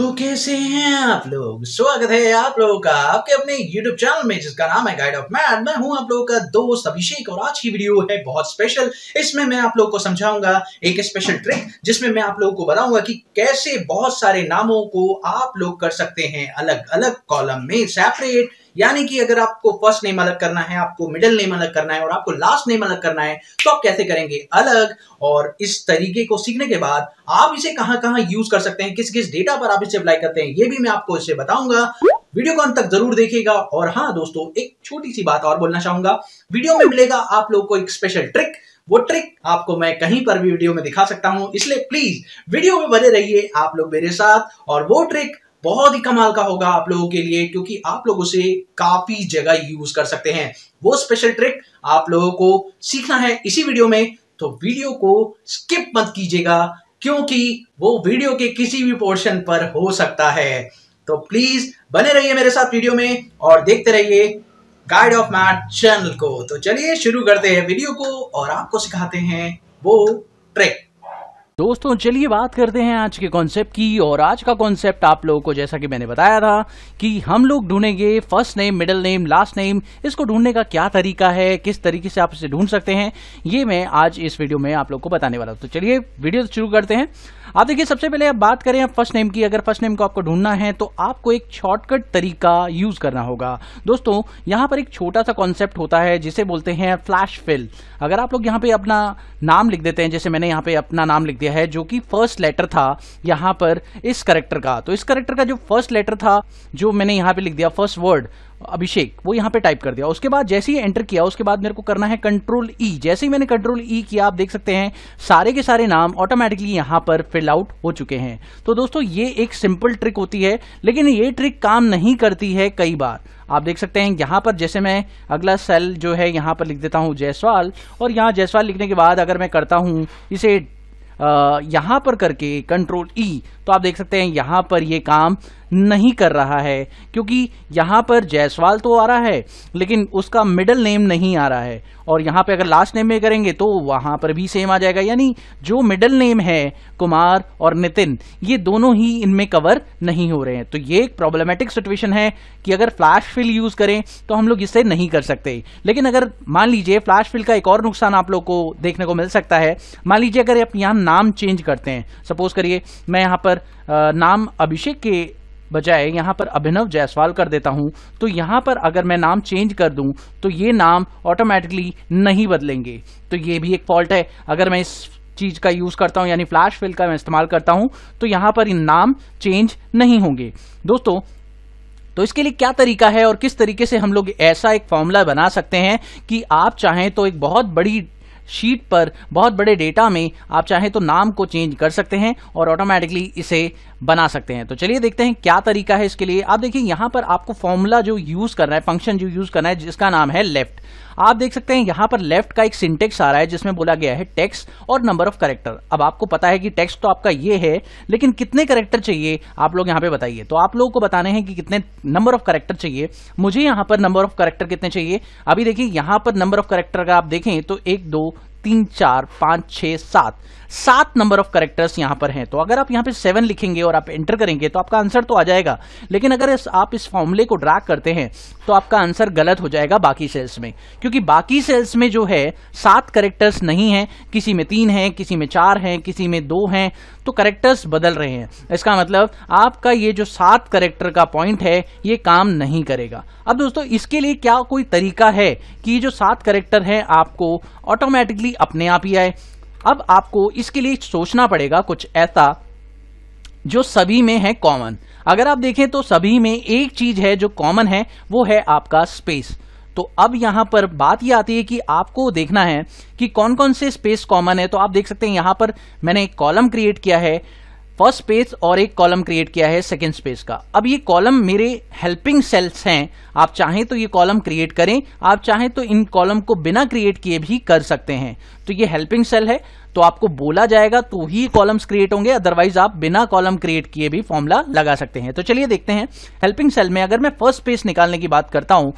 तो कैसे हैं आप लोग स्वागत है आप लोगों का आपके अपने YouTube चैनल में जिसका नाम है गाइड ऑफ मैड मैं हूं आप लोगों का दोस्त अभिषेक और आज की वीडियो है बहुत स्पेशल इसमें मैं आप लोगों को समझाऊंगा एक स्पेशल ट्रिक जिसमें मैं आप लोगों को बताऊंगा कि कैसे बहुत सारे नामों को आप लोग कर सकते हैं अलग अलग कॉलम में सेपरेट यानी कि अगर आपको फर्स्ट नेम अलग करना है आपको मिडिल नेम अलग करना है और आपको लास्ट नेम अलग करना है तो आप कैसे करेंगे अलग और इस तरीके को सीखने के बाद आप इसे कहां कहां यूज कर सकते हैं किस किस डेटा पर आप इसे अप्लाई करते हैं ये भी मैं आपको इसे बताऊंगा वीडियो को अंत तक जरूर देखिएगा और हाँ दोस्तों एक छोटी सी बात और बोलना चाहूंगा वीडियो में मिलेगा आप लोग को एक स्पेशल ट्रिक वो ट्रिक आपको मैं कहीं पर भी वीडियो में दिखा सकता हूं इसलिए प्लीज वीडियो में बने रहिए आप लोग मेरे साथ और वो ट्रिक बहुत ही कमाल का होगा आप लोगों के लिए क्योंकि आप लोग उसे काफ़ी जगह यूज़ कर सकते हैं वो स्पेशल ट्रिक आप लोगों को सीखना है इसी वीडियो में तो वीडियो को स्किप मत कीजिएगा क्योंकि वो वीडियो के किसी भी पोर्शन पर हो सकता है तो प्लीज बने रहिए मेरे साथ वीडियो में और देखते रहिए गाइड ऑफ मैट चैनल को तो चलिए शुरू करते हैं वीडियो को और आपको सिखाते हैं वो ट्रिक दोस्तों चलिए बात करते हैं आज के कॉन्सेप्ट की और आज का कॉन्सेप्ट आप लोगों को जैसा कि मैंने बताया था कि हम लोग ढूंढेंगे first name middle name last name इसको ढूंढने का क्या तरीका है किस तरीके से आप इसे ढूंढ सकते हैं ये मैं आज इस वीडियो में आप लोग को बताने वाला हूँ तो चलिए वीडियो शुरू करते हैं आप देखिए सबसे पहले आप बात करें आप फर्स्ट नेम की अगर फर्स्ट नेम को आपको ढूंढना है तो आपको एक शॉर्टकट तरीका यूज करना होगा दोस्तों यहाँ पर एक छोटा सा कॉन्सेप्ट होता है जिसे बोलते हैं फ्लैश फिल अगर आप लोग यहाँ पे अपना नाम लिख देते हैं जैसे मैंने यहाँ पे अपना नाम लिख दिया गया है जो कि फर्स्ट लेटर था यहाँ पर इस करेक्टर का तो इस करेक्टर का जो फर्स्ट लेटर था जो मैंने यहाँ पे लिख दिया फर्स्ट वर्ड अभिषेक वो यहाँ पे टाइप कर दिया उसके बाद जैसे ही एंटर किया उसके बाद मेरे को करना है कंट्रोल ई e. जैसे ही मैंने कंट्रोल ई e किया आप देख सकते हैं सारे के सारे नाम ऑटोमेटिकली यहाँ पर फिल आउट हो चुके हैं तो दोस्तों ये एक सिंपल ट्रिक होती है लेकिन ये ट्रिक काम नहीं करती है कई बार आप देख सकते हैं यहाँ पर जैसे मैं अगला सेल जो है यहाँ पर लिख देता हूँ जयसवाल और यहाँ जयसवाल लिखने के बाद अगर मैं करता हूँ इसे यहां पर करके कंट्रोल ई e, तो आप देख सकते हैं यहां पर ये काम नहीं कर रहा है क्योंकि यहाँ पर जायसवाल तो आ रहा है लेकिन उसका मिडल नेम नहीं आ रहा है और यहाँ पे अगर लास्ट नेम में करेंगे तो वहाँ पर भी सेम आ जाएगा यानी जो मिडल नेम है कुमार और नितिन ये दोनों ही इनमें कवर नहीं हो रहे हैं तो ये एक प्रॉब्लमेटिक सिचुएशन है कि अगर फ्लैश फिल यूज़ करें तो हम लोग इसे नहीं कर सकते लेकिन अगर मान लीजिए फ्लैश फिल का एक और नुकसान आप लोग को देखने को मिल सकता है मान लीजिए अगर आप यहाँ नाम चेंज करते हैं सपोज करिए मैं यहाँ पर नाम अभिषेक के बजाय यहाँ पर अभिनव जायसवाल कर देता हूँ तो यहाँ पर अगर मैं नाम चेंज कर दूँ तो ये नाम ऑटोमेटिकली नहीं बदलेंगे तो ये भी एक फॉल्ट है अगर मैं इस चीज का यूज करता हूं यानी फ्लैश फिल का मैं इस्तेमाल करता हूं तो यहां पर नाम चेंज नहीं होंगे दोस्तों तो इसके लिए क्या तरीका है और किस तरीके से हम लोग ऐसा एक फॉर्मूला बना सकते हैं कि आप चाहें तो एक बहुत बड़ी शीट पर बहुत बड़े डेटा में आप चाहें तो नाम को चेंज कर सकते हैं और ऑटोमेटिकली इसे बना सकते हैं तो चलिए देखते हैं क्या तरीका है इसके लिए आप देखिए यहां पर आपको फॉर्मूला जो यूज करना है फंक्शन जो यूज करना है जिसका नाम है लेफ्ट आप देख सकते हैं यहाँ पर लेफ्ट का एक सिंटेक्स आ रहा है जिसमें बोला गया है टेक्स और नंबर ऑफ करेक्टर अब आपको पता है कि टेक्स तो आपका ये है लेकिन कितने करेक्टर चाहिए आप लोग यहाँ पे बताइए तो आप लोगों को बताने हैं कि कितने नंबर ऑफ करेक्टर चाहिए मुझे यहाँ पर नंबर ऑफ करेक्टर कितने चाहिए अभी देखिए यहाँ पर नंबर ऑफ करेक्टर अगर आप देखें तो एक दो तीन चार पांच छह सात सात नंबर ऑफ करेक्टर्स यहां पर हैं तो अगर आप यहां पे सेवन लिखेंगे और आप एंटर करेंगे तो आपका आंसर तो आ जाएगा लेकिन अगर इस, आप इस फॉर्मूले को ड्रैग करते हैं तो आपका आंसर गलत हो जाएगा बाकी सेल्स में क्योंकि बाकी सेल्स में जो है सात करेक्टर्स नहीं है किसी में तीन है किसी में चार है किसी में दो हैं तो करेक्टर्स बदल रहे हैं इसका मतलब आपका ये जो सात करेक्टर का पॉइंट है ये काम नहीं करेगा अब दोस्तों इसके लिए क्या कोई तरीका है कि जो सात करेक्टर है आपको ऑटोमेटिकली खुशी अपने आप ही आए अब आपको इसके लिए सोचना पड़ेगा कुछ ऐसा जो सभी में है कॉमन अगर आप देखें तो सभी में एक चीज है जो कॉमन है वो है आपका स्पेस तो अब यहां पर बात यह आती है कि आपको देखना है कि कौन कौन से स्पेस कॉमन है तो आप देख सकते हैं यहां पर मैंने एक कॉलम क्रिएट किया है फर्स्ट स्पेस और एक कॉलम क्रिएट किया है सेकेंड स्पेस का अब ये कॉलम मेरे हेल्पिंग सेल्स हैं आप चाहें तो ये कॉलम क्रिएट करें आप चाहें तो इन कॉलम को बिना क्रिएट किए भी कर सकते हैं तो ये हेल्पिंग सेल है तो आपको बोला जाएगा तो ही कॉलम्स क्रिएट होंगे अदरवाइज आप बिना कॉलम क्रिएट किए भी फॉर्मूला लगा सकते हैं तो चलिए देखते हैं हेल्पिंग सेल में अगर मैं फर्स्ट स्पेस निकालने की बात करता हूं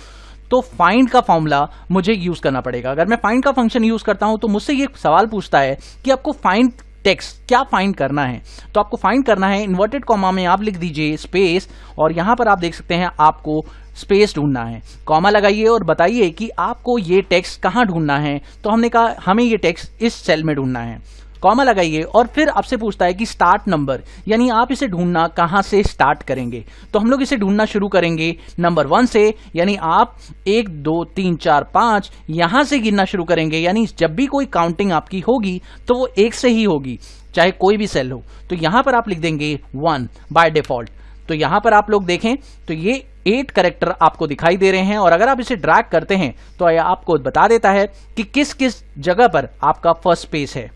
तो फाइंड का फॉर्मूला मुझे यूज करना पड़ेगा अगर मैं फाइंड का फंक्शन यूज करता हूं तो मुझसे ये सवाल पूछता है कि आपको फाइंड टेक्स्ट क्या फाइंड करना है तो आपको फाइंड करना है इन्वर्टेड कॉमा में आप लिख दीजिए स्पेस और यहाँ पर आप देख सकते हैं आपको स्पेस ढूंढना है कॉमा लगाइए और बताइए कि आपको ये टेक्स्ट कहाँ ढूंढना है तो हमने कहा हमें ये टेक्स्ट इस सेल में ढूंढना है कॉमा लगाइए और फिर आपसे पूछता है कि स्टार्ट नंबर यानी आप इसे ढूंढना कहाँ से स्टार्ट करेंगे तो हम लोग इसे ढूंढना शुरू करेंगे नंबर वन से यानी आप एक दो तीन चार पाँच यहाँ से गिनना शुरू करेंगे यानी जब भी कोई काउंटिंग आपकी होगी तो वो एक से ही होगी चाहे कोई भी सेल हो तो यहाँ पर आप लिख देंगे वन बाय डिफॉल्ट तो यहाँ पर आप लोग देखें तो ये एट करेक्टर आपको दिखाई दे रहे हैं और अगर आप इसे ड्रैग करते हैं तो आपको बता देता है कि किस किस जगह पर आपका फर्स्ट स्पेस है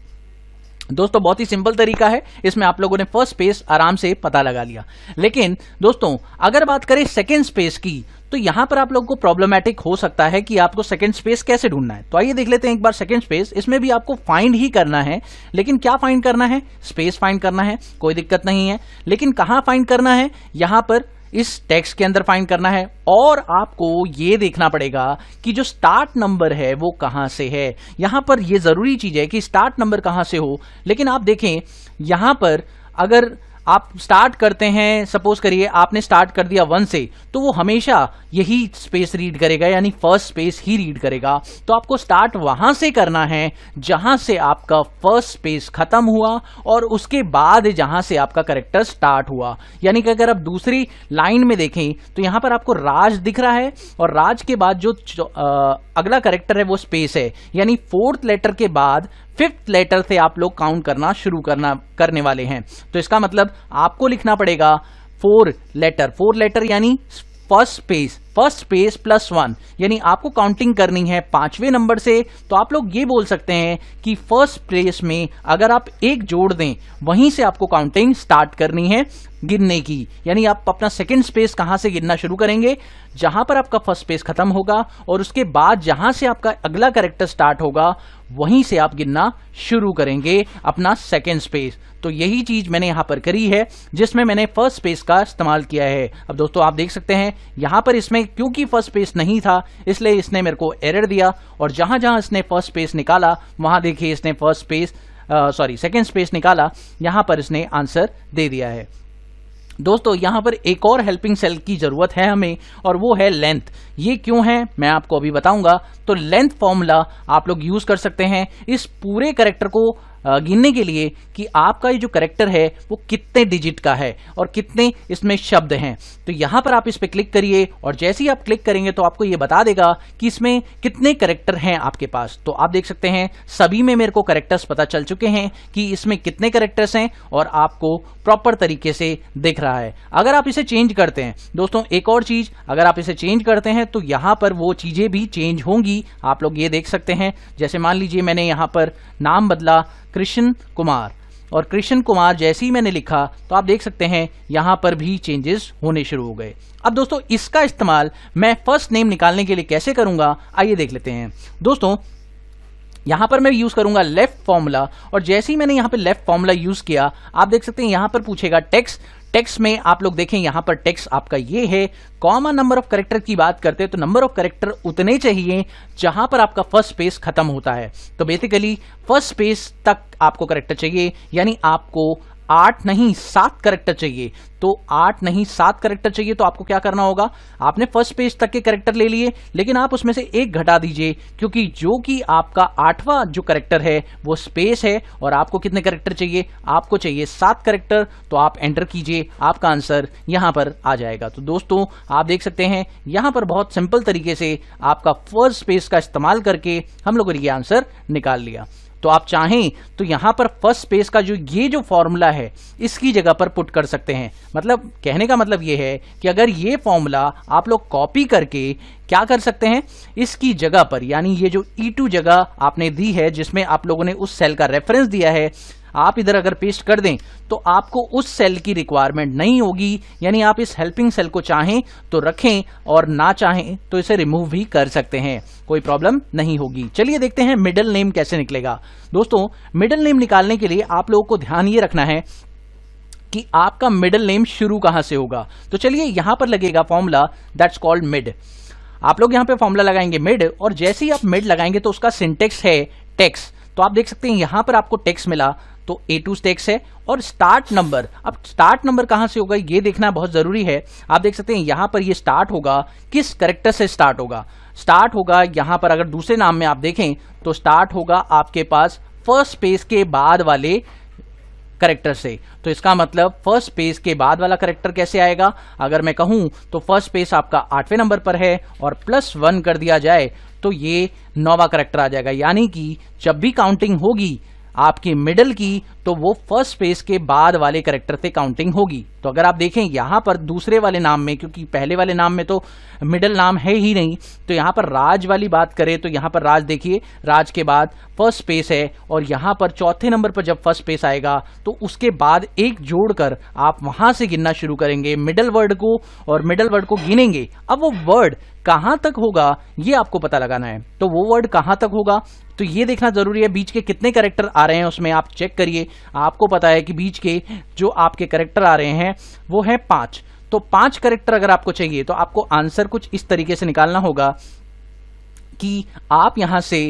दोस्तों बहुत ही सिंपल तरीका है इसमें आप लोगों ने फर्स्ट स्पेस आराम से पता लगा लिया लेकिन दोस्तों अगर बात करें सेकेंड स्पेस की तो यहां पर आप लोगों को प्रॉब्लमेटिक हो सकता है कि आपको सेकेंड स्पेस कैसे ढूंढना है तो आइए देख लेते हैं एक बार सेकेंड स्पेस इसमें भी आपको फाइंड ही करना है लेकिन क्या फाइंड करना है स्पेस फाइंड करना है कोई दिक्कत नहीं है लेकिन कहां फाइंड करना है यहां पर इस टैक्स के अंदर फाइंड करना है और आपको ये देखना पड़ेगा कि जो स्टार्ट नंबर है वो कहाँ से है यहाँ पर ये ज़रूरी चीज़ है कि स्टार्ट नंबर कहाँ से हो लेकिन आप देखें यहाँ पर अगर आप स्टार्ट करते हैं सपोज करिए आपने स्टार्ट कर दिया वन से तो वो हमेशा यही स्पेस रीड करेगा यानी फर्स्ट स्पेस ही रीड करेगा तो आपको स्टार्ट वहां से करना है जहां से आपका फर्स्ट स्पेस खत्म हुआ और उसके बाद जहां से आपका करेक्टर स्टार्ट हुआ यानी कि अगर आप दूसरी लाइन में देखें तो यहां पर आपको राज दिख रहा है और राज के बाद जो आ, अगला करेक्टर है वो स्पेस है यानी फोर्थ लेटर के बाद फिफ्थ लेटर से आप लोग काउंट करना शुरू करना करने वाले हैं तो इसका मतलब आपको लिखना पड़ेगा फोर लेटर फोर लेटर यानी first space first space plus one यानी आपको काउंटिंग करनी है पांचवें नंबर से तो आप लोग ये बोल सकते हैं कि फर्स्ट प्लेस में अगर आप एक जोड़ दें वहीं से आपको काउंटिंग स्टार्ट करनी है गिनने की यानी आप अपना सेकंड स्पेस कहां से गिनना शुरू करेंगे जहां पर आपका फर्स्ट स्पेस खत्म होगा और उसके बाद जहां से आपका अगला करेक्टर स्टार्ट होगा वहीं से आप गिनना शुरू करेंगे अपना सेकंड स्पेस तो यही चीज मैंने यहां पर करी है जिसमें मैंने फर्स्ट स्पेस का इस्तेमाल किया है अब दोस्तों आप देख सकते हैं यहां पर इसमें क्योंकि फर्स्ट स्पेस नहीं था इसलिए इसने मेरे को एरर दिया और जहां जहां इसने फर्स्ट स्पेस निकाला वहां देखिए इसने first space sorry second space निकाला यहां पर इसने आंसर दे दिया है दोस्तों यहां पर एक और हेल्पिंग सेल की ज़रूरत है हमें और वो है लेंथ ये क्यों है मैं आपको अभी बताऊंगा तो लेंथ फॉर्मूला आप लोग यूज कर सकते हैं इस पूरे करेक्टर को गिनने के लिए कि आपका ये जो करेक्टर है वो कितने डिजिट का है और कितने इसमें शब्द हैं तो यहाँ पर आप इस पर क्लिक करिए और जैसे ही आप क्लिक करेंगे तो आपको ये बता देगा कि इसमें कितने करेक्टर हैं आपके पास तो आप देख सकते हैं सभी में मेरे को करेक्टर्स पता चल चुके हैं कि इसमें कितने करेक्टर्स हैं और आपको प्रॉपर तरीके से दिख रहा है अगर आप इसे चेंज करते हैं दोस्तों एक और चीज़ अगर आप इसे चेंज करते हैं तो यहाँ पर वो चीज़ें भी चेंज होंगी आप लोग ये देख सकते हैं जैसे मान लीजिए मैंने यहाँ पर नाम बदला कृष्ण कुमार और कृष्ण कुमार जैसे ही मैंने लिखा तो आप देख सकते हैं यहाँ पर भी चेंजेस होने शुरू हो गए अब दोस्तों इसका इस्तेमाल मैं फर्स्ट नेम निकालने के लिए कैसे करूँगा आइए देख लेते हैं दोस्तों यहाँ पर मैं यूज़ करूँगा लेफ्ट फॉर्मूला और जैसे ही मैंने यहाँ पे लेफ्ट फॉर्मूला यूज़ किया आप देख सकते हैं यहाँ पर पूछेगा टेक्स्ट टेक्स्ट में आप लोग देखें यहां पर टेक्स्ट आपका ये है कॉमन नंबर ऑफ करेक्टर की बात करते हैं तो नंबर ऑफ करेक्टर उतने चाहिए जहां पर आपका फर्स्ट स्पेस खत्म होता है तो बेसिकली फर्स्ट स्पेस तक आपको करेक्टर चाहिए यानी आपको आठ नहीं सात करेक्टर चाहिए तो आठ नहीं सात करेक्टर चाहिए तो आपको क्या करना होगा आपने फर्स्ट पेज तक के करेक्टर ले लिए लेकिन आप उसमें से एक घटा दीजिए क्योंकि जो कि आपका आठवां जो करेक्टर है वो स्पेस है और आपको कितने करेक्टर चाहिए आपको चाहिए सात करेक्टर तो आप एंटर कीजिए आपका आंसर यहां पर आ जाएगा तो दोस्तों आप देख सकते हैं यहां पर बहुत सिंपल तरीके से आपका फर्स्ट स्पेस का इस्तेमाल करके हम लोगों ने ये आंसर निकाल लिया तो आप चाहें तो यहां पर फर्स्ट स्पेस का जो ये जो फॉर्मूला है इसकी जगह पर पुट कर सकते हैं मतलब कहने का मतलब ये है कि अगर ये फॉर्मूला आप लोग कॉपी करके क्या कर सकते हैं इसकी जगह पर यानी ये जो E2 जगह आपने दी है जिसमें आप लोगों ने उस सेल का रेफरेंस दिया है आप इधर अगर पेस्ट कर दें तो आपको उस सेल की रिक्वायरमेंट नहीं होगी यानी आप इस हेल्पिंग सेल को चाहें तो रखें और ना चाहें तो इसे रिमूव भी कर सकते हैं कोई प्रॉब्लम नहीं होगी चलिए देखते हैं मिडल नेम कैसे निकलेगा दोस्तों मिडल नेम निकालने के लिए आप लोगों को ध्यान ये रखना है कि आपका मिडल नेम शुरू कहां से होगा तो चलिए यहां पर लगेगा फॉर्मूला दैट्स कॉल्ड मिड आप लोग यहाँ पे फॉर्मूला लगाएंगे मिड और जैसे ही आप मिड लगाएंगे तो उसका सिंटेक्स है टेक्स तो आप देख सकते हैं यहाँ पर आपको टेक्स मिला तो ए टू टेक्स है और स्टार्ट नंबर अब स्टार्ट नंबर कहाँ से होगा ये देखना बहुत ज़रूरी है आप देख सकते हैं यहाँ पर ये स्टार्ट होगा किस करेक्टर से स्टार्ट होगा स्टार्ट होगा यहाँ पर अगर दूसरे नाम में आप देखें तो स्टार्ट होगा आपके पास फर्स्ट स्पेस के बाद वाले करेक्टर से तो इसका मतलब फर्स्ट पेज के बाद वाला करेक्टर कैसे आएगा अगर मैं कहूं तो फर्स्ट पेज आपका आठवें नंबर पर है और प्लस वन कर दिया जाए तो ये नौवा करेक्टर आ जाएगा यानी कि जब भी काउंटिंग होगी आपकी मिडल की तो वो फर्स्ट स्पेस के बाद वाले करेक्टर से काउंटिंग होगी तो अगर आप देखें यहां पर दूसरे वाले नाम में क्योंकि पहले वाले नाम में तो मिडल नाम है ही नहीं तो यहां पर राज वाली बात करें तो यहां पर राज देखिए राज के बाद फर्स्ट स्पेस है और यहां पर चौथे नंबर पर जब फर्स्ट स्पेस आएगा तो उसके बाद एक जोड़कर आप वहां से गिनना शुरू करेंगे मिडल वर्ड को और मिडल वर्ड को गिनेंगे अब वो वर्ड कहां तक होगा ये आपको पता लगाना है तो वो वर्ड कहां तक होगा तो ये देखना ज़रूरी है बीच के कितने करेक्टर आ रहे हैं उसमें आप चेक करिए आपको पता है कि बीच के जो आपके करेक्टर आ रहे हैं वो है पांच तो पांच करेक्टर अगर आपको चाहिए तो आपको आंसर कुछ इस तरीके से निकालना होगा कि आप यहां से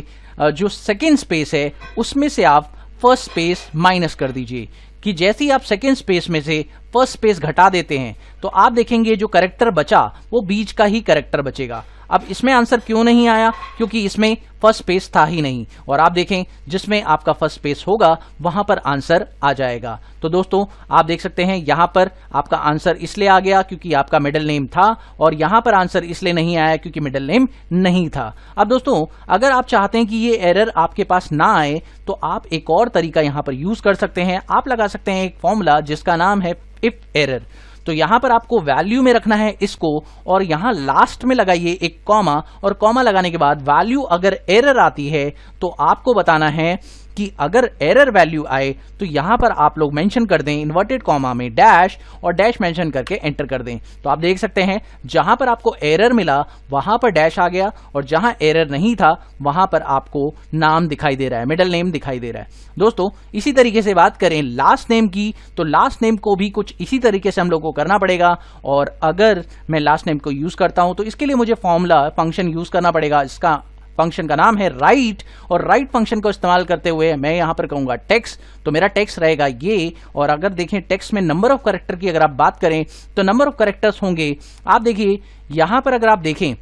जो सेकेंड स्पेस है उसमें से आप फर्स्ट स्पेस माइनस कर दीजिए कि जैसे ही आप सेकेंड स्पेस में से फर्स्ट स्पेस घटा देते हैं तो आप देखेंगे जो करेक्टर बचा वो बीच का ही करेक्टर बचेगा अब इसमें आंसर क्यों नहीं आया क्योंकि इसमें फर्स्ट स्पेस था ही नहीं और आप देखें जिसमें आपका फर्स्ट स्पेस होगा वहां पर आंसर आ जाएगा तो दोस्तों आप देख सकते हैं यहां पर आपका आंसर इसलिए आ गया क्योंकि आपका मिडल नेम था और यहां पर आंसर इसलिए नहीं आया क्योंकि मिडल नेम नहीं था अब दोस्तों अगर आप चाहते हैं कि ये एरर आपके पास ना आए तो आप एक और तरीका यहां पर यूज कर सकते हैं आप लगा सकते हैं एक फॉर्मूला जिसका नाम है इफ एरर तो यहां पर आपको वैल्यू में रखना है इसको और यहां लास्ट में लगाइए एक कॉमा और कॉमा लगाने के बाद वैल्यू अगर एरर आती है तो आपको बताना है कि अगर एरर वैल्यू आए तो यहां पर आप लोग मेंशन कर दें इन्वर्टेड कॉमा में डैश और डैश मेंशन करके एंटर कर दें तो आप देख सकते हैं जहां पर आपको एरर मिला वहां पर डैश आ गया और जहां एरर नहीं था वहां पर आपको नाम दिखाई दे रहा है मिडल नेम दिखाई दे रहा है दोस्तों इसी तरीके से बात करें लास्ट नेम की तो लास्ट नेम को भी कुछ इसी तरीके से हम लोग को करना पड़ेगा और अगर मैं लास्ट नेम को यूज़ करता हूं तो इसके लिए मुझे फॉर्मूला फंक्शन यूज़ करना पड़ेगा इसका फंक्शन का नाम है राइट और राइट फंक्शन को इस्तेमाल करते हुए मैं यहां पर कहूंगा टेक्स तो मेरा टेक्स रहेगा ये और अगर देखें टेक्स में नंबर ऑफ करेक्टर की अगर आप बात करें तो नंबर ऑफ करेक्टर्स होंगे आप देखिए यहां पर अगर आप देखें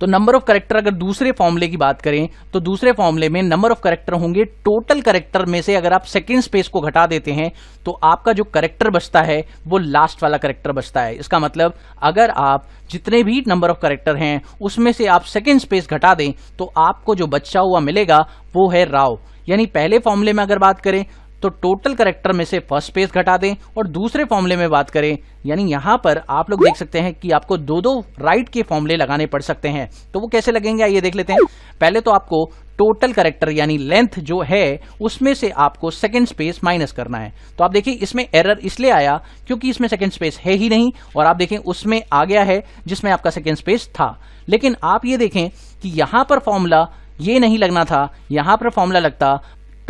तो नंबर ऑफ करेक्टर अगर दूसरे फॉर्मले की बात करें तो दूसरे फॉर्मले में नंबर ऑफ करेक्टर होंगे टोटल करेक्टर में से अगर आप सेकेंड स्पेस को घटा देते हैं तो आपका जो करेक्टर बचता है वो लास्ट वाला करेक्टर बचता है इसका मतलब अगर आप जितने भी नंबर ऑफ करेक्टर हैं उसमें से आप सेकेंड स्पेस घटा दें तो आपको जो बचा हुआ मिलेगा वो है राव यानी पहले फॉर्मले में अगर बात करें तो टोटल करेक्टर में से फर्स्ट स्पेस घटा दें और दूसरे फॉर्मले में बात करें यानी यहां पर आप लोग देख सकते हैं कि आपको दो दो राइट के फॉर्मुले लगाने पड़ सकते हैं तो वो कैसे लगेंगे आइए देख लेते हैं पहले तो आपको टोटल करेक्टर यानी लेंथ जो है उसमें से आपको सेकेंड स्पेस माइनस करना है तो आप देखिए इसमें एरर इसलिए आया क्योंकि इसमें सेकेंड स्पेस है ही नहीं और आप देखें उसमें आ गया है जिसमें आपका सेकेंड स्पेस था लेकिन आप ये देखें कि यहां पर फॉर्मूला ये नहीं लगना था यहां पर फॉर्मूला लगता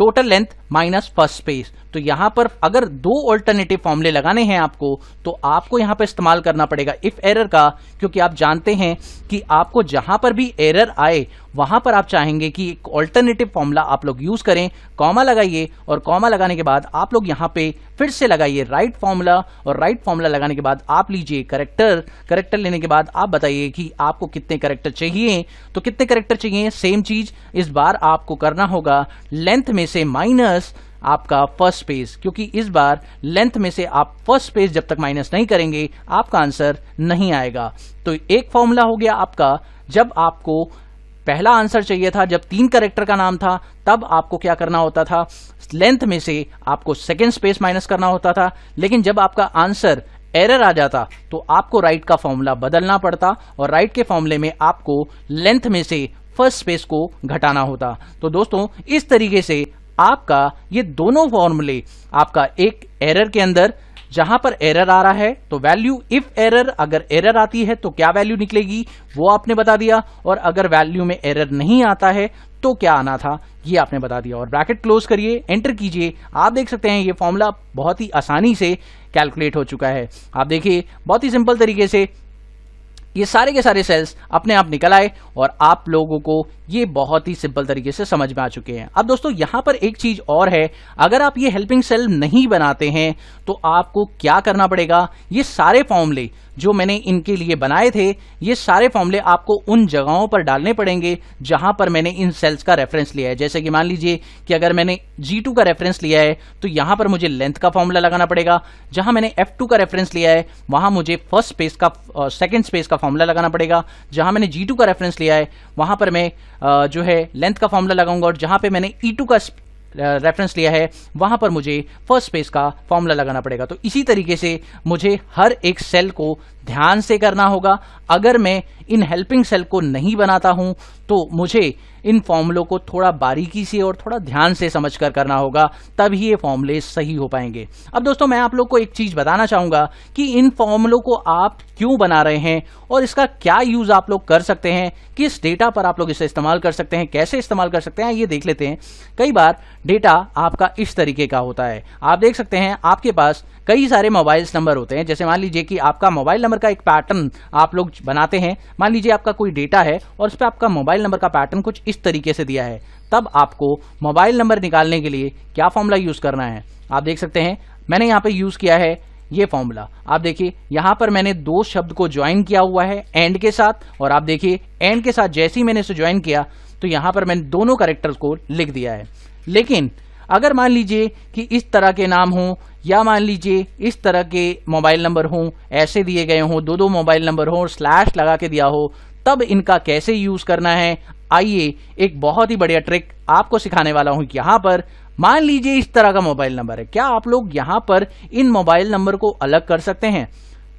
total length minus first space तो यहां पर अगर दो ऑल्टरनेटिव फॉर्मूले लगाने हैं आपको तो आपको यहां पर इस्तेमाल करना पड़ेगा इफ एरर का क्योंकि आप जानते हैं कि आपको जहां पर भी एरर आए वहां पर आप चाहेंगे कि एक ऑल्टरनेटिव फॉर्मूला आप लोग यूज करें कॉमा लगाइए और कॉमा लगाने के बाद आप लोग यहां पे फिर से लगाइए राइट फॉर्मूला और राइट फॉर्मूला लगाने के बाद आप लीजिए करेक्टर करेक्टर लेने के बाद आप बताइए कि आपको कितने करेक्टर चाहिए तो कितने करेक्टर चाहिए सेम चीज इस बार आपको करना होगा लेंथ में से माइनस आपका फर्स्ट स्पेस क्योंकि इस बार लेंथ में से आप फर्स्ट स्पेस जब तक माइनस नहीं करेंगे आपका आंसर नहीं आएगा तो एक फॉर्मूला हो गया आपका जब आपको पहला आंसर चाहिए था जब तीन करेक्टर का नाम था तब आपको क्या करना होता था लेंथ में से आपको सेकेंड स्पेस माइनस करना होता था लेकिन जब आपका आंसर एरर आ जाता तो आपको राइट का फॉर्मूला बदलना पड़ता और राइट के फॉर्मूले में आपको लेंथ में से फर्स्ट स्पेस को घटाना होता तो दोस्तों इस तरीके से आपका ये दोनों फॉर्मूले आपका एक एरर के अंदर जहां पर एरर आ रहा है तो वैल्यू इफ एरर अगर एरर आती है तो क्या वैल्यू निकलेगी वो आपने बता दिया और अगर वैल्यू में एरर नहीं आता है तो क्या आना था ये आपने बता दिया और ब्रैकेट क्लोज करिए एंटर कीजिए आप देख सकते हैं ये फॉर्मूला बहुत ही आसानी से कैलकुलेट हो चुका है आप देखिए बहुत ही सिंपल तरीके से ये सारे के सारे सेल्स अपने आप निकल आए और आप लोगों को ये बहुत ही सिंपल तरीके से समझ में आ चुके हैं अब दोस्तों यहां पर एक चीज और है अगर आप ये हेल्पिंग सेल नहीं बनाते हैं तो आपको क्या करना पड़ेगा ये सारे फॉर्मले जो मैंने इनके लिए बनाए थे ये सारे फॉर्मूले आपको उन जगहों पर डालने पड़ेंगे जहां पर मैंने इन सेल्स का रेफरेंस लिया है जैसे कि मान लीजिए कि अगर मैंने G2 का रेफरेंस लिया है तो यहां पर मुझे लेंथ का फॉर्मूला लगाना पड़ेगा जहां मैंने F2 का रेफरेंस लिया है वहां मुझे फर्स्ट स्पेस का सेकेंड स्पेस का फॉर्मूला लगाना पड़ेगा जहां मैंने जी का रेफरेंस लिया है वहां पर मैं जो है लेंथ का फॉर्मूला लगाऊंगा और जहां पर मैंने ई e का रेफरेंस लिया है वहां पर मुझे फर्स्ट स्पेस का फॉर्मूला लगाना पड़ेगा तो इसी तरीके से मुझे हर एक सेल को ध्यान से करना होगा अगर मैं इन हेल्पिंग सेल को नहीं बनाता हूं तो मुझे इन फॉर्मुलों को थोड़ा बारीकी से और थोड़ा ध्यान से समझ कर करना होगा तभी ये फॉर्मुले सही हो पाएंगे अब दोस्तों मैं आप लोग को एक चीज़ बताना चाहूंगा कि इन फॉर्मुलों को आप क्यों बना रहे हैं और इसका क्या यूज़ आप लोग कर सकते हैं किस डेटा पर आप लोग इसे इस्तेमाल कर सकते हैं कैसे इस्तेमाल कर सकते हैं ये देख लेते हैं कई बार डेटा आपका इस तरीके का होता है आप देख सकते हैं आपके पास कई सारे मोबाइल्स नंबर होते हैं जैसे मान लीजिए कि आपका मोबाइल नंबर का एक पैटर्न आप लोग बनाते हैं मान लीजिए आपका कोई डेटा है और उस पर आपका मोबाइल नंबर का पैटर्न कुछ इस तरीके से दिया है तब आपको मोबाइल नंबर निकालने के लिए क्या फॉर्मूला यूज़ करना है आप देख सकते हैं मैंने यहाँ पे यूज़ किया है ये फॉर्मूला आप देखिए यहां पर मैंने दो शब्द को ज्वाइन किया हुआ है एंड के साथ और आप देखिए एंड के साथ जैसे ही मैंने इसे ज्वाइन किया तो यहां पर मैंने दोनों करेक्टर को लिख दिया है लेकिन अगर मान लीजिए कि इस तरह के नाम हों या मान लीजिए इस तरह के मोबाइल नंबर हों ऐसे दिए गए हों दो दो मोबाइल नंबर हों स्लैश लगा के दिया हो तब इनका कैसे यूज़ करना है आइए एक बहुत ही बढ़िया ट्रिक आपको सिखाने वाला हूं यहां पर मान लीजिए इस तरह का मोबाइल नंबर है क्या आप लोग यहां पर इन मोबाइल नंबर को अलग कर सकते हैं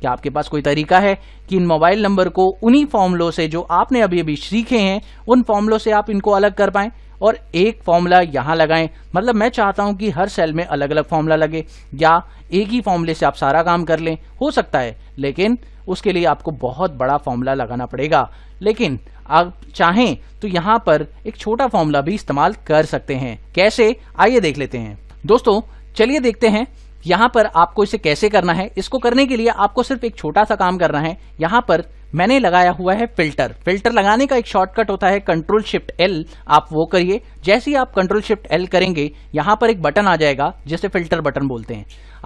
क्या आपके पास कोई तरीका है कि इन मोबाइल नंबर को उन्हीं फॉर्मलों से जो आपने अभी अभी सीखे हैं उन फॉर्मलों से आप इनको अलग कर पाएं और एक फॉर्मूला यहाँ लगाएं मतलब मैं चाहता हूँ कि हर सेल में अलग अलग फॉर्मूला लगे या एक ही फॉर्मूले से आप सारा काम कर लें हो सकता है लेकिन उसके लिए आपको बहुत बड़ा फॉर्मूला लगाना पड़ेगा लेकिन आप चाहें तो यहाँ पर एक छोटा फॉर्मूला भी इस्तेमाल कर सकते हैं कैसे आइए देख लेते हैं दोस्तों चलिए देखते हैं यहाँ पर आपको इसे कैसे करना है इसको करने के लिए आपको सिर्फ एक छोटा सा काम करना है यहाँ पर मैंने लगाया हुआ है फिल्टर फिल्टर लगाने का एक शॉर्टकट होता है कंट्रोल शिफ्ट एल आप वो करिए जैसे ही आप कंट्रोल शिफ्ट एल करेंगे यहां पर एक बटन आ जाएगा जिसे फिल्टर बटन बोलते हैं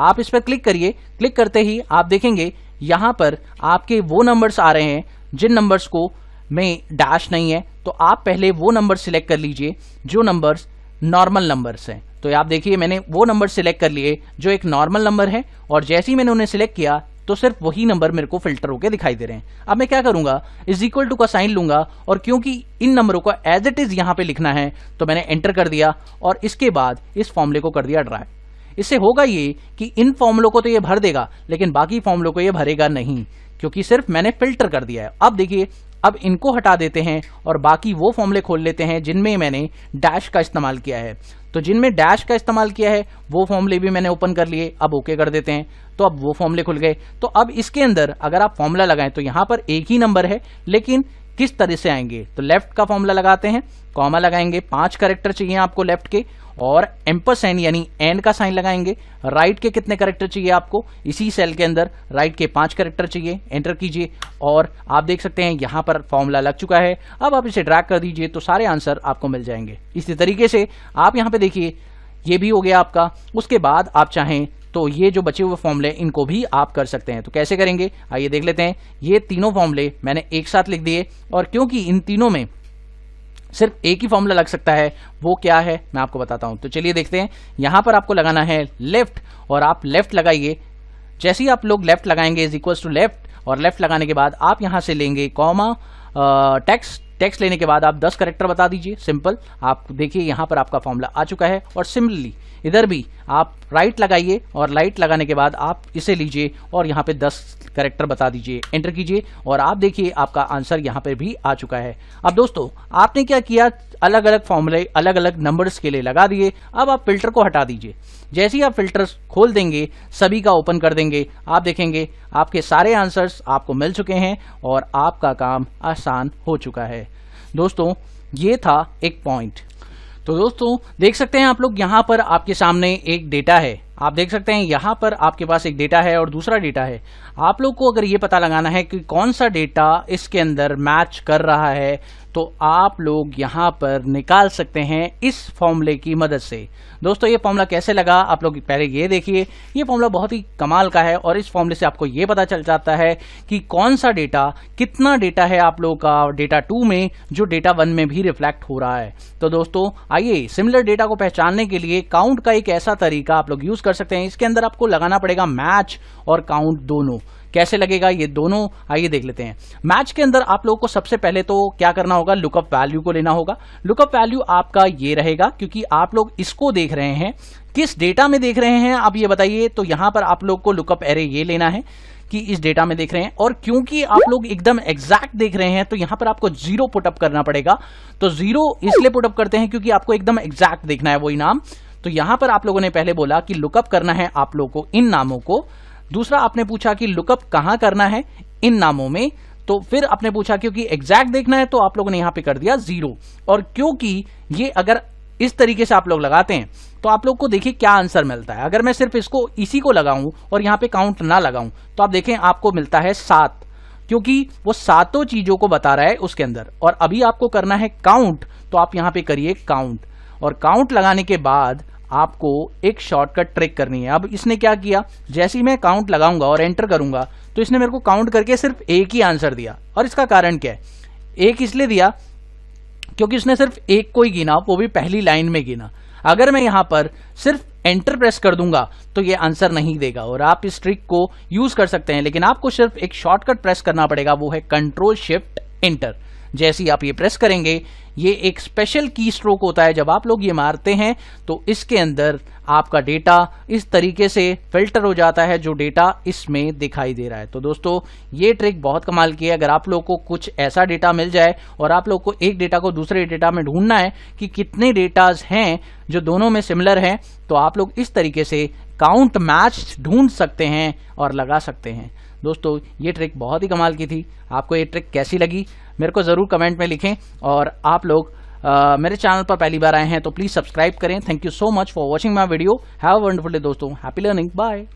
आप इस पर क्लिक करिए क्लिक करते ही आप देखेंगे यहां पर आपके वो नंबर्स आ रहे हैं जिन नंबर्स को में डैश नहीं है तो आप पहले वो नंबर सिलेक्ट कर लीजिए जो नंबर्स नॉर्मल नंबर्स हैं तो आप देखिए मैंने वो नंबर सिलेक्ट कर लिए जो एक नॉर्मल नंबर है और जैसे ही मैंने उन्हें सिलेक्ट किया तो सिर्फ वही नंबर मेरे को फिल्टर होकर दिखाई दे रहे हैं अब मैं क्या करूंगा इज इक्वल टू का साइन लूंगा और क्योंकि इन नंबरों को एज इट इज यहां पे लिखना है तो मैंने एंटर कर दिया और इसके बाद इस फॉर्मूले को कर दिया ड्राइव इससे होगा ये कि इन फॉर्मूलों को तो ये भर देगा लेकिन बाकी फॉर्मूलों को ये भरेगा नहीं क्योंकि सिर्फ मैंने फिल्टर कर दिया है अब देखिए अब इनको हटा देते हैं और बाकी वो फॉर्मूले खोल लेते हैं जिनमें मैंने डैश का इस्तेमाल किया है तो जिनमें डैश का इस्तेमाल किया है वो फॉर्मले भी मैंने ओपन कर लिए अब ओके कर देते हैं तो अब वो फॉर्मले खुल गए तो अब इसके अंदर अगर आप फॉर्मूला लगाएं तो यहाँ पर एक ही नंबर है लेकिन किस तरह से आएंगे तो लेफ्ट का फॉर्मूला लगाते हैं कॉमा लगाएंगे पांच करेक्टर चाहिए आपको लेफ्ट के और एम्परसैन यानी एंड का साइन लगाएंगे राइट के कितने करेक्टर चाहिए आपको इसी सेल के अंदर राइट के पांच करेक्टर चाहिए एंटर कीजिए और आप देख सकते हैं यहां पर फॉर्मूला लग चुका है अब आप इसे ड्रैग कर दीजिए तो सारे आंसर आपको मिल जाएंगे इसी तरीके से आप यहां पे देखिए ये भी हो गया आपका उसके बाद आप चाहें तो ये जो बचे हुए फॉर्मूले इनको भी आप कर सकते हैं तो कैसे करेंगे आइए देख लेते हैं ये तीनों फॉर्मूले मैंने एक साथ लिख दिए और क्योंकि इन तीनों में सिर्फ एक ही फॉर्मूला लग सकता है वो क्या है मैं आपको बताता हूं तो चलिए देखते हैं यहां पर आपको लगाना है लेफ्ट और आप लेफ्ट लगाइए जैसे ही आप लोग लेफ्ट लगाएंगे इज इक्वल टू लेफ्ट और लेफ्ट लगाने के बाद आप यहां से लेंगे कॉमा टैक्स टैक्स लेने के बाद आप 10 करेक्टर बता दीजिए सिंपल आप देखिए यहां पर आपका फॉर्मूला आ चुका है और सिमिलरली इधर भी आप राइट लगाइए और लाइट लगाने के बाद आप इसे लीजिए और यहाँ पे 10 करेक्टर बता दीजिए एंटर कीजिए और आप देखिए आपका आंसर यहाँ पे भी आ चुका है अब दोस्तों आपने क्या किया अलग अलग फॉर्मूले अलग अलग नंबर्स के लिए लगा दिए अब आप फिल्टर को हटा दीजिए जैसे ही आप फिल्टर खोल देंगे सभी का ओपन कर देंगे आप देखेंगे आपके सारे आंसर्स आपको मिल चुके हैं और आपका काम आसान हो चुका है दोस्तों ये था एक पॉइंट तो दोस्तों देख सकते हैं आप लोग यहाँ पर आपके सामने एक डेटा है आप देख सकते हैं यहाँ पर आपके पास एक डेटा है और दूसरा डेटा है आप लोग को अगर ये पता लगाना है कि कौन सा डेटा इसके अंदर मैच कर रहा है तो आप लोग यहाँ पर निकाल सकते हैं इस फॉर्मूले की मदद से दोस्तों ये फॉर्मूला कैसे लगा आप लोग पहले ये देखिए ये फॉर्मूला बहुत ही कमाल का है और इस फॉर्मूले से आपको ये पता चल जाता है कि कौन सा डेटा कितना डेटा है आप लोगों का डेटा टू में जो डेटा वन में भी रिफ्लेक्ट हो रहा है तो दोस्तों आइए सिमिलर डेटा को पहचानने के लिए काउंट का एक ऐसा तरीका आप लोग यूज कर सकते हैं इसके अंदर आपको लगाना पड़ेगा मैच और काउंट दोनों कैसे लगेगा ये दोनों आइए देख लेते हैं मैच के अंदर आप लोगों को सबसे पहले तो क्या करना होगा लुकअप वैल्यू को लेना होगा लुकअप वैल्यू आपका ये रहेगा क्योंकि आप लोग इसको देख रहे हैं किस डेटा में देख रहे हैं आप ये बताइए तो यहां पर आप लोग को लुकअप एरे ये लेना है कि इस डेटा में देख रहे हैं और क्योंकि आप लोग एकदम एग्जैक्ट देख रहे हैं तो यहां पर आपको जीरो पुटअप करना पड़ेगा तो जीरो इसलिए पुटअप करते हैं क्योंकि आपको एकदम एग्जैक्ट देखना है वो इनाम तो यहां पर आप लोगों ने पहले बोला कि लुकअप करना है आप लोगों को इन नामों को दूसरा आपने पूछा कि लुकअप कहां करना है इन नामों में तो फिर आपने पूछा क्योंकि एग्जैक्ट देखना है तो आप लोगों ने यहां पे कर दिया जीरो और क्योंकि ये अगर इस तरीके से आप लोग लगाते हैं तो आप लोग को देखिए क्या आंसर मिलता है अगर मैं सिर्फ इसको इसी को लगाऊं और यहां पे काउंट ना लगाऊं तो आप देखें आपको मिलता है सात क्योंकि वो सातों चीजों को बता रहा है उसके अंदर और अभी आपको करना है काउंट तो आप यहां पे करिए काउंट और काउंट लगाने के बाद आपको एक शॉर्टकट ट्रिक करनी है अब इसने क्या किया जैसे ही मैं काउंट लगाऊंगा और एंटर करूंगा तो इसने मेरे को काउंट करके सिर्फ एक ही आंसर दिया और इसका कारण क्या है एक इसलिए दिया क्योंकि उसने सिर्फ एक को ही गिना वो भी पहली लाइन में गिना अगर मैं यहां पर सिर्फ एंटर प्रेस कर दूंगा तो ये आंसर नहीं देगा और आप इस ट्रिक को यूज कर सकते हैं लेकिन आपको सिर्फ एक शॉर्टकट प्रेस करना पड़ेगा वो है कंट्रोल शिफ्ट एंटर जैसे ही आप ये प्रेस करेंगे ये एक स्पेशल की स्ट्रोक होता है जब आप लोग ये मारते हैं तो इसके अंदर आपका डेटा इस तरीके से फिल्टर हो जाता है जो डेटा इसमें दिखाई दे रहा है तो दोस्तों ये ट्रिक बहुत कमाल की है अगर आप लोग को कुछ ऐसा डेटा मिल जाए और आप लोग को एक डेटा को दूसरे डेटा में ढूंढना है कि कितने डेटाज हैं जो दोनों में सिमिलर हैं तो आप लोग इस तरीके से काउंट मैच ढूंढ सकते हैं और लगा सकते हैं दोस्तों ये ट्रिक बहुत ही कमाल की थी आपको ये ट्रिक कैसी लगी मेरे को ज़रूर कमेंट में लिखें और आप लोग आ, मेरे चैनल पर पहली बार आए हैं तो प्लीज़ सब्सक्राइब करें thank you so much for watching my video have wonderful day दोस्तों हैप्पी लर्निंग बाय